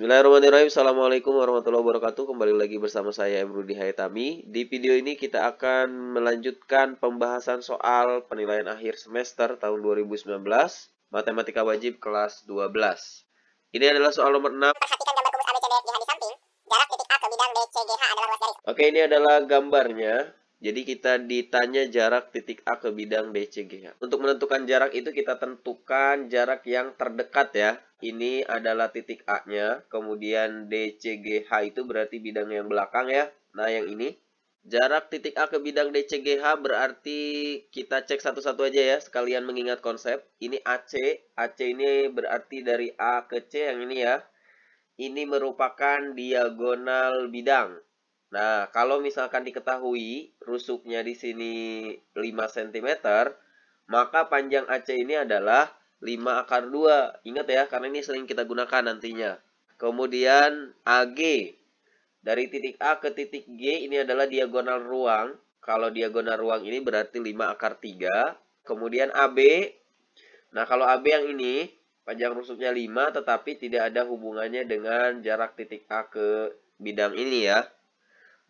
Bismillahirrahmanirrahim. Assalamualaikum warahmatullahi wabarakatuh. Kembali lagi bersama saya Emrudi Hayatami. Di video ini kita akan melanjutkan pembahasan soal penilaian akhir semester tahun 2019, matematika wajib kelas 12. Ini adalah soal nomor 6. E Oke, ini adalah gambarnya. Jadi kita ditanya jarak titik A ke bidang BCG. Untuk menentukan jarak itu kita tentukan jarak yang terdekat ya. Ini adalah titik A-nya, kemudian DCGH itu berarti bidang yang belakang ya. Nah, yang ini jarak titik A ke bidang DCGH berarti kita cek satu-satu aja ya sekalian mengingat konsep. Ini AC, AC ini berarti dari A ke C yang ini ya. Ini merupakan diagonal bidang Nah, kalau misalkan diketahui rusuknya di sini 5 cm, maka panjang AC ini adalah 5 akar 2. Ingat ya, karena ini sering kita gunakan nantinya. Kemudian AG. Dari titik A ke titik G ini adalah diagonal ruang. Kalau diagonal ruang ini berarti 5 akar 3. Kemudian AB. Nah, kalau AB yang ini panjang rusuknya 5 tetapi tidak ada hubungannya dengan jarak titik A ke bidang ini ya.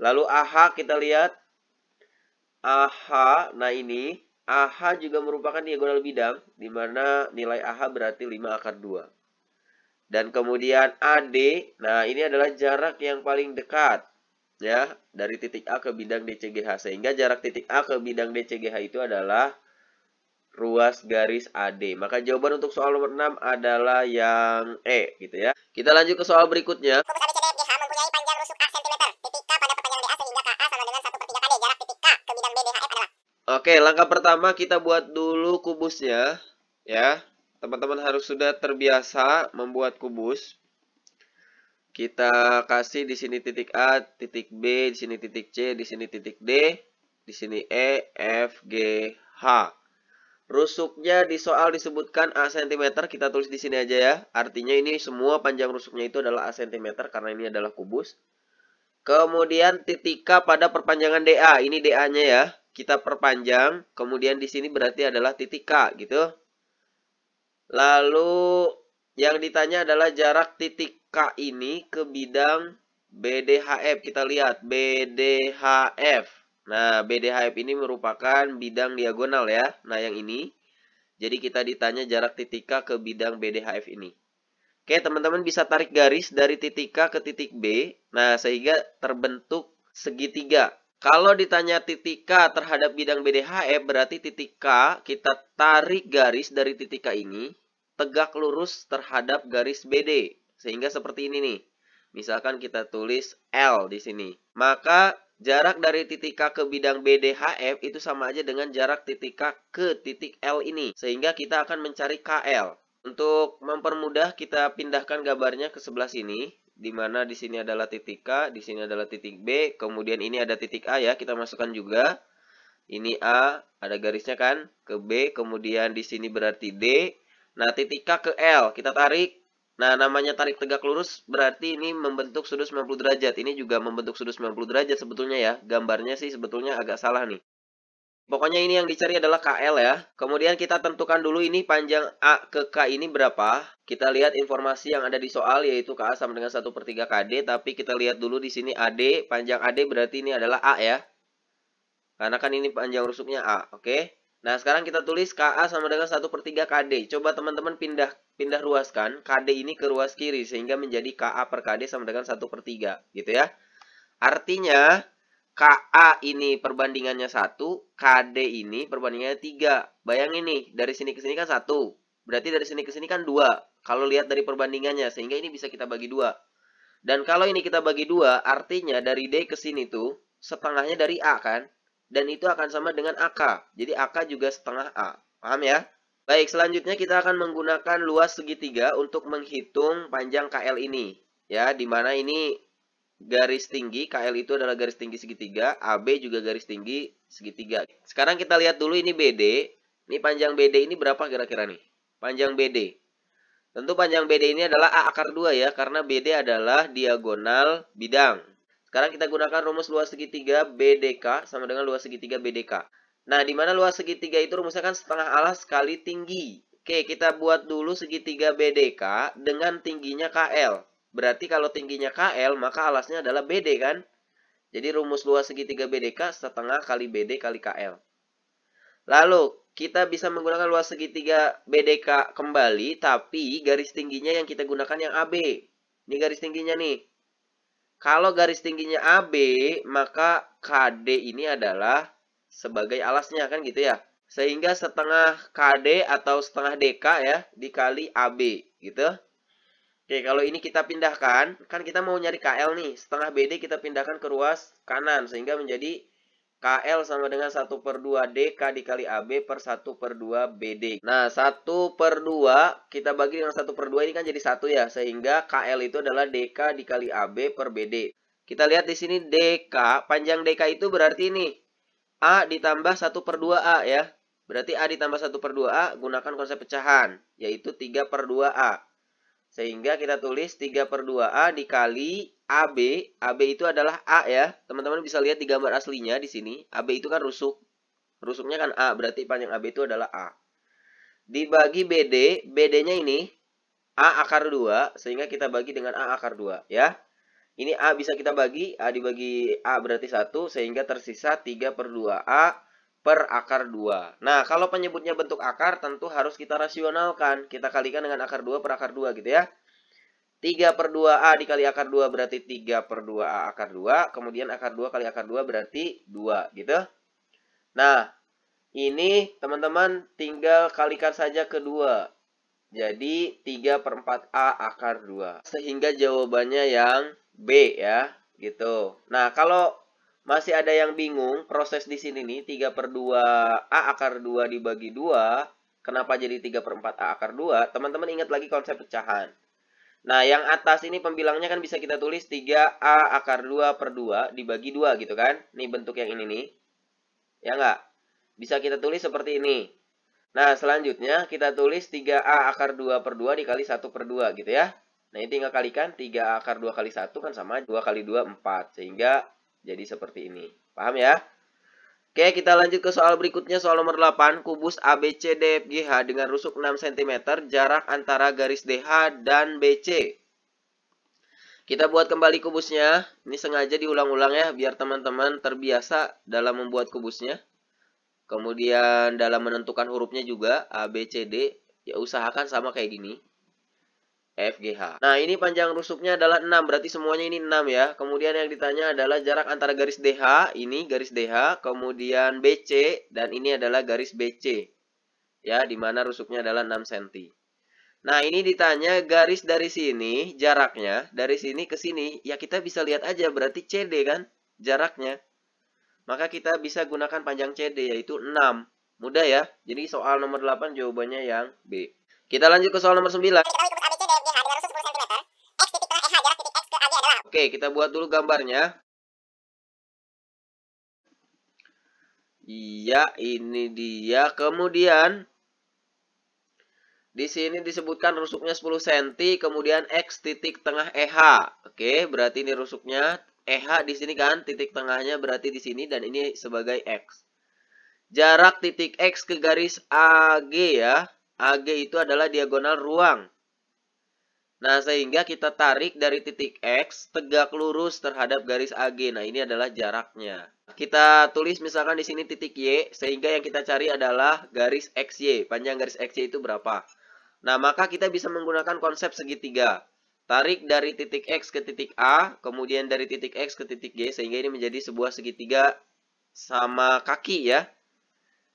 Lalu AH kita lihat. AH, nah ini AH juga merupakan diagonal bidang, di mana nilai AH berarti 5 akar 2. Dan kemudian AD, nah ini adalah jarak yang paling dekat ya dari titik A ke bidang DCGH. Sehingga jarak titik A ke bidang DCGH itu adalah ruas garis AD. Maka jawaban untuk soal nomor 6 adalah yang E gitu ya. Kita lanjut ke soal berikutnya. rusuk A cm Oke, langkah pertama kita buat dulu kubusnya. Ya, teman-teman harus sudah terbiasa membuat kubus. Kita kasih di sini titik A, titik B, di sini titik C, di sini titik D, di sini E, F, G, H. Rusuknya di soal disebutkan A cm, kita tulis di sini aja ya. Artinya ini semua panjang rusuknya itu adalah A cm karena ini adalah kubus. Kemudian titik K pada perpanjangan DA, ini DA-nya ya kita perpanjang, kemudian di sini berarti adalah titik K gitu. Lalu yang ditanya adalah jarak titik K ini ke bidang BDHF. Kita lihat BDHF. Nah, BDHF ini merupakan bidang diagonal ya. Nah, yang ini. Jadi kita ditanya jarak titik K ke bidang BDHF ini. Oke, teman-teman bisa tarik garis dari titik K ke titik B. Nah, sehingga terbentuk segitiga kalau ditanya titik K terhadap bidang BDHF, e, berarti titik K kita tarik garis dari titik K ini, tegak lurus terhadap garis BD. Sehingga seperti ini nih. Misalkan kita tulis L di sini. Maka jarak dari titik K ke bidang BDHF e itu sama aja dengan jarak titik K ke titik L ini. Sehingga kita akan mencari KL. Untuk mempermudah kita pindahkan gambarnya ke sebelah sini di mana di sini adalah titik A, di sini adalah titik B, kemudian ini ada titik A ya, kita masukkan juga. Ini A, ada garisnya kan, ke B, kemudian di sini berarti D. Nah, titik K ke L, kita tarik. Nah, namanya tarik tegak lurus berarti ini membentuk sudut 90 derajat. Ini juga membentuk sudut 90 derajat sebetulnya ya. Gambarnya sih sebetulnya agak salah nih. Pokoknya ini yang dicari adalah KL ya. Kemudian kita tentukan dulu ini panjang A ke K ini berapa. Kita lihat informasi yang ada di soal yaitu KA sama dengan 1 per 3 KD. Tapi kita lihat dulu di sini AD. Panjang AD berarti ini adalah A ya. Karena kan ini panjang rusuknya A. Oke. Nah sekarang kita tulis KA sama dengan 1 per 3 KD. Coba teman-teman pindah pindah ruaskan KD ini ke ruas kiri. Sehingga menjadi KA per KD sama dengan 1 per 3. Gitu ya. Artinya KA ini perbandingannya 1, KD ini perbandingannya 3. Bayangin nih, dari sini ke sini kan 1. Berarti dari sini ke sini kan 2. Kalau lihat dari perbandingannya, sehingga ini bisa kita bagi 2. Dan kalau ini kita bagi 2, artinya dari D ke sini tuh, setengahnya dari A kan? Dan itu akan sama dengan AK. Jadi AK juga setengah A. Paham ya? Baik, selanjutnya kita akan menggunakan luas segitiga untuk menghitung panjang KL ini. Ya, dimana ini garis tinggi, KL itu adalah garis tinggi segitiga, AB juga garis tinggi segitiga. Sekarang kita lihat dulu ini BD. Ini panjang BD ini berapa kira-kira nih? Panjang BD. Tentu panjang BD ini adalah A akar 2 ya, karena BD adalah diagonal bidang. Sekarang kita gunakan rumus luas segitiga BDK sama dengan luas segitiga BDK. Nah, dimana luas segitiga itu rumusnya kan setengah alas kali tinggi. Oke, kita buat dulu segitiga BDK dengan tingginya KL. Berarti kalau tingginya KL, maka alasnya adalah BD kan? Jadi rumus luas segitiga BDK setengah kali BD kali KL. Lalu, kita bisa menggunakan luas segitiga BDK kembali, tapi garis tingginya yang kita gunakan yang AB. Ini garis tingginya nih. Kalau garis tingginya AB, maka KD ini adalah sebagai alasnya kan gitu ya. Sehingga setengah KD atau setengah DK ya dikali AB gitu. Oke, kalau ini kita pindahkan, kan kita mau nyari KL nih. Setengah BD kita pindahkan ke ruas kanan, sehingga menjadi KL sama dengan 1 per 2 DK dikali AB per 1 per 2 BD. Nah, 1 per 2 kita bagi dengan 1 per 2 ini kan jadi 1 ya. Sehingga KL itu adalah DK dikali AB per BD. Kita lihat di sini DK, panjang DK itu berarti ini. A ditambah 1 per 2A ya. Berarti A ditambah 1 per 2A gunakan konsep pecahan, yaitu 3 per 2A. Sehingga kita tulis 3 per 2A dikali AB. AB itu adalah A ya. Teman-teman bisa lihat di gambar aslinya di sini. AB itu kan rusuk. Rusuknya kan A, berarti panjang AB itu adalah A. Dibagi BD, BD-nya ini A akar 2, sehingga kita bagi dengan A akar 2 ya. Ini A bisa kita bagi, A dibagi A berarti 1, sehingga tersisa 3 per 2A per akar 2. Nah, kalau penyebutnya bentuk akar, tentu harus kita rasionalkan. Kita kalikan dengan akar 2 per akar 2 gitu ya. 3 per 2A dikali akar 2 berarti 3 per 2A akar 2. Kemudian akar 2 kali akar 2 berarti 2 gitu. Nah, ini teman-teman tinggal kalikan saja kedua. Jadi 3 per 4A akar 2. Sehingga jawabannya yang B ya gitu. Nah, kalau masih ada yang bingung, proses di sini nih, 3 per 2 A akar 2 dibagi 2, kenapa jadi 3 per 4 A akar 2? Teman-teman ingat lagi konsep pecahan. Nah, yang atas ini pembilangnya kan bisa kita tulis 3A akar 2 per 2 dibagi 2 gitu kan. Ini bentuk yang ini nih. Ya nggak? Bisa kita tulis seperti ini. Nah, selanjutnya kita tulis 3A akar 2 per 2 dikali 1 per 2 gitu ya. Nah, ini tinggal kalikan 3A akar 2 kali 1 kan sama 2 kali 2, 4. Sehingga jadi seperti ini. Paham ya? Oke, kita lanjut ke soal berikutnya. Soal nomor 8, kubus ABCDFGH dengan rusuk 6 cm, jarak antara garis DH dan BC. Kita buat kembali kubusnya. Ini sengaja diulang-ulang ya, biar teman-teman terbiasa dalam membuat kubusnya. Kemudian dalam menentukan hurufnya juga, ABCD, Ya, usahakan sama kayak gini. FGH. Nah, ini panjang rusuknya adalah 6, berarti semuanya ini 6 ya. Kemudian yang ditanya adalah jarak antara garis DH, ini garis DH, kemudian BC, dan ini adalah garis BC. Ya, di mana rusuknya adalah 6 cm. Nah, ini ditanya garis dari sini, jaraknya, dari sini ke sini. Ya, kita bisa lihat aja, berarti CD kan, jaraknya. Maka kita bisa gunakan panjang CD, yaitu 6. Mudah ya, jadi soal nomor 8 jawabannya yang B. Kita lanjut ke soal nomor 9. Oke, kita buat dulu gambarnya. Iya, ini dia. Kemudian, di sini disebutkan rusuknya 10 cm, kemudian X titik tengah EH. Oke, berarti ini rusuknya. EH di sini kan, titik tengahnya berarti di sini, dan ini sebagai X. Jarak titik X ke garis AG ya. AG itu adalah diagonal ruang. Nah, sehingga kita tarik dari titik X tegak lurus terhadap garis AG. Nah, ini adalah jaraknya. Kita tulis misalkan di sini titik Y, sehingga yang kita cari adalah garis XY. Panjang garis XY itu berapa? Nah, maka kita bisa menggunakan konsep segitiga. Tarik dari titik X ke titik A, kemudian dari titik X ke titik Y, sehingga ini menjadi sebuah segitiga sama kaki ya.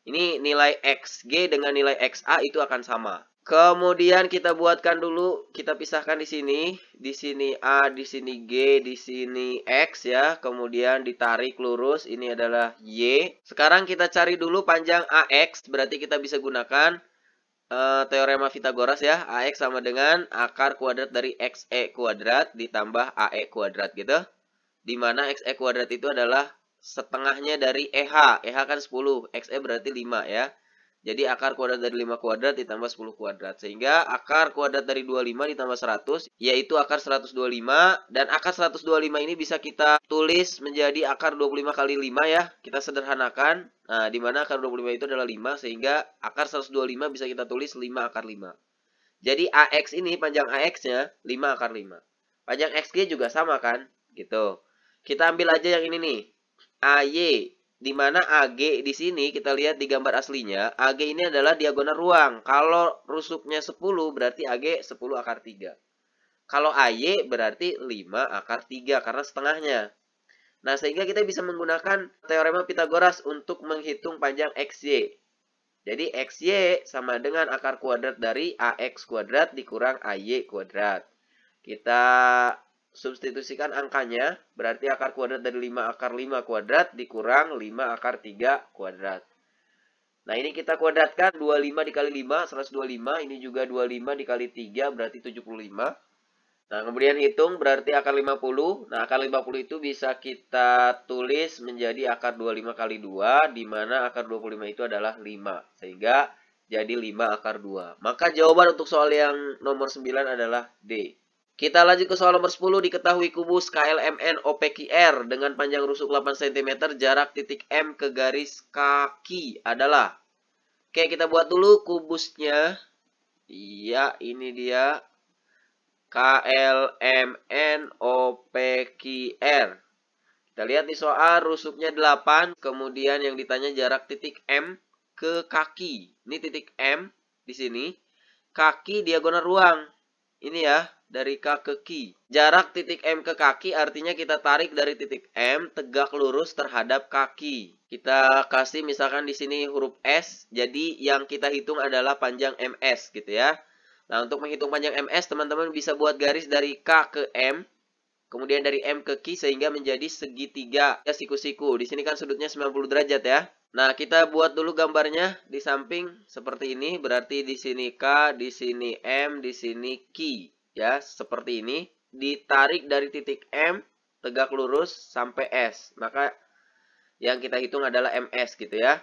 Ini nilai XG dengan nilai XA itu akan sama. Kemudian kita buatkan dulu, kita pisahkan di sini, di sini A, di sini G, di sini X ya. Kemudian ditarik lurus, ini adalah Y. Sekarang kita cari dulu panjang AX, berarti kita bisa gunakan uh, teorema Pitagoras ya. AX sama dengan akar kuadrat dari XE kuadrat ditambah AE kuadrat gitu. Dimana XE kuadrat itu adalah setengahnya dari EH. EH kan 10, XE berarti 5 ya. Jadi akar kuadrat dari 5 kuadrat ditambah 10 kuadrat. Sehingga akar kuadrat dari 25 ditambah 100 yaitu akar 125. Dan akar 125 ini bisa kita tulis menjadi akar 25 kali 5 ya. Kita sederhanakan. Nah, di mana akar 25 itu adalah 5 sehingga akar 125 bisa kita tulis 5 akar 5. Jadi AX ini panjang AX-nya 5 akar 5. Panjang XG juga sama kan? Gitu. Kita ambil aja yang ini nih. AY di mana AG di sini kita lihat di gambar aslinya, AG ini adalah diagonal ruang. Kalau rusuknya 10 berarti AG 10 akar 3. Kalau AY berarti 5 akar 3 karena setengahnya. Nah, sehingga kita bisa menggunakan teorema Pitagoras untuk menghitung panjang XY. Jadi XY sama dengan akar kuadrat dari AX kuadrat dikurang AY kuadrat. Kita substitusikan angkanya, berarti akar kuadrat dari 5 akar 5 kuadrat dikurang 5 akar 3 kuadrat. Nah, ini kita kuadratkan 25 dikali 5, 125. Ini juga 25 dikali 3, berarti 75. Nah, kemudian hitung berarti akar 50. Nah, akar 50 itu bisa kita tulis menjadi akar 25 kali 2, di mana akar 25 itu adalah 5. Sehingga jadi 5 akar 2. Maka jawaban untuk soal yang nomor 9 adalah D. Kita lanjut ke soal nomor 10 diketahui kubus KLMN OPQR dengan panjang rusuk 8 cm jarak titik M ke garis kaki adalah Oke, kita buat dulu kubusnya. Iya, ini dia KLMN OPQR. Kita lihat di soal rusuknya 8, kemudian yang ditanya jarak titik M ke kaki. Ini titik M di sini. Kaki diagonal ruang. Ini ya, dari K ke Q. Jarak titik M ke kaki artinya kita tarik dari titik M tegak lurus terhadap kaki. Kita kasih misalkan di sini huruf S, jadi yang kita hitung adalah panjang MS gitu ya. Nah, untuk menghitung panjang MS, teman-teman bisa buat garis dari K ke M, kemudian dari M ke Q sehingga menjadi segitiga ya siku-siku. Di sini kan sudutnya 90 derajat ya. Nah, kita buat dulu gambarnya di samping seperti ini, berarti di sini K, di sini M, di sini Q ya seperti ini ditarik dari titik M tegak lurus sampai S. Maka yang kita hitung adalah MS gitu ya.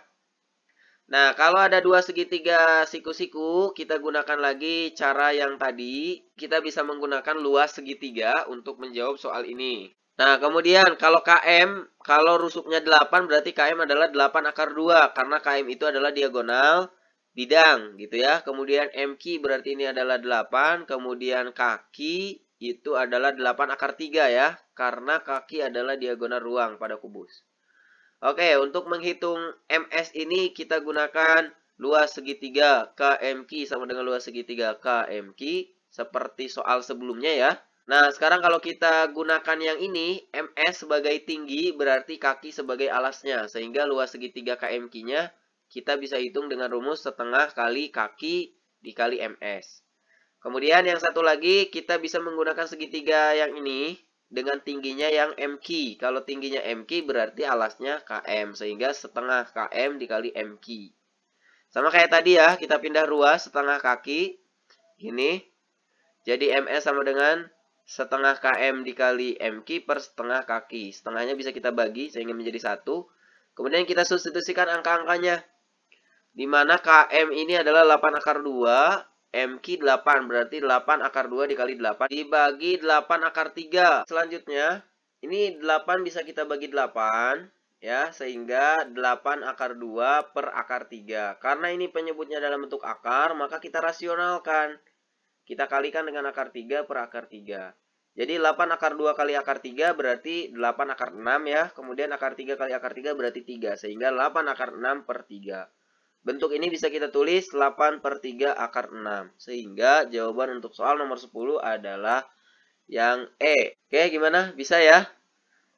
Nah, kalau ada dua segitiga siku-siku, kita gunakan lagi cara yang tadi. Kita bisa menggunakan luas segitiga untuk menjawab soal ini. Nah, kemudian kalau KM, kalau rusuknya 8, berarti KM adalah 8 akar 2. Karena KM itu adalah diagonal bidang gitu ya. Kemudian MQ berarti ini adalah 8, kemudian kaki itu adalah 8 akar 3 ya, karena kaki adalah diagonal ruang pada kubus. Oke, untuk menghitung MS ini kita gunakan luas segitiga KMQ sama dengan luas segitiga KMQ seperti soal sebelumnya ya. Nah, sekarang kalau kita gunakan yang ini, MS sebagai tinggi berarti kaki sebagai alasnya, sehingga luas segitiga KMQ-nya kita bisa hitung dengan rumus setengah kali kaki dikali ms. Kemudian yang satu lagi, kita bisa menggunakan segitiga yang ini dengan tingginya yang mq. Kalau tingginya mq berarti alasnya km, sehingga setengah km dikali mq. Sama kayak tadi ya, kita pindah ruas setengah kaki, ini Jadi ms sama dengan setengah km dikali mq per setengah kaki. Setengahnya bisa kita bagi sehingga menjadi satu. Kemudian kita substitusikan angka-angkanya. Dimana KM ini adalah 8 akar 2. MQ 8. Berarti 8 akar 2 dikali 8. Dibagi 8 akar 3. Selanjutnya. Ini 8 bisa kita bagi 8 ya sehingga 8 akar 2 per akar 3 karena ini penyebutnya dalam bentuk akar maka kita rasionalkan kita kalikan dengan akar 3 per akar 3 jadi 8 akar 2 kali akar 3 berarti 8 akar 6 ya kemudian akar 3 kali akar 3 berarti 3 sehingga 8 akar 6 per 3 Bentuk ini bisa kita tulis 8 per 3 akar 6. Sehingga jawaban untuk soal nomor 10 adalah yang E. Oke, gimana? Bisa ya?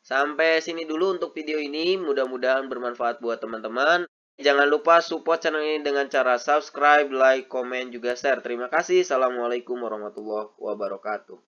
Sampai sini dulu untuk video ini. Mudah-mudahan bermanfaat buat teman-teman. Jangan lupa support channel ini dengan cara subscribe, like, komen, juga share. Terima kasih. Assalamualaikum warahmatullahi wabarakatuh.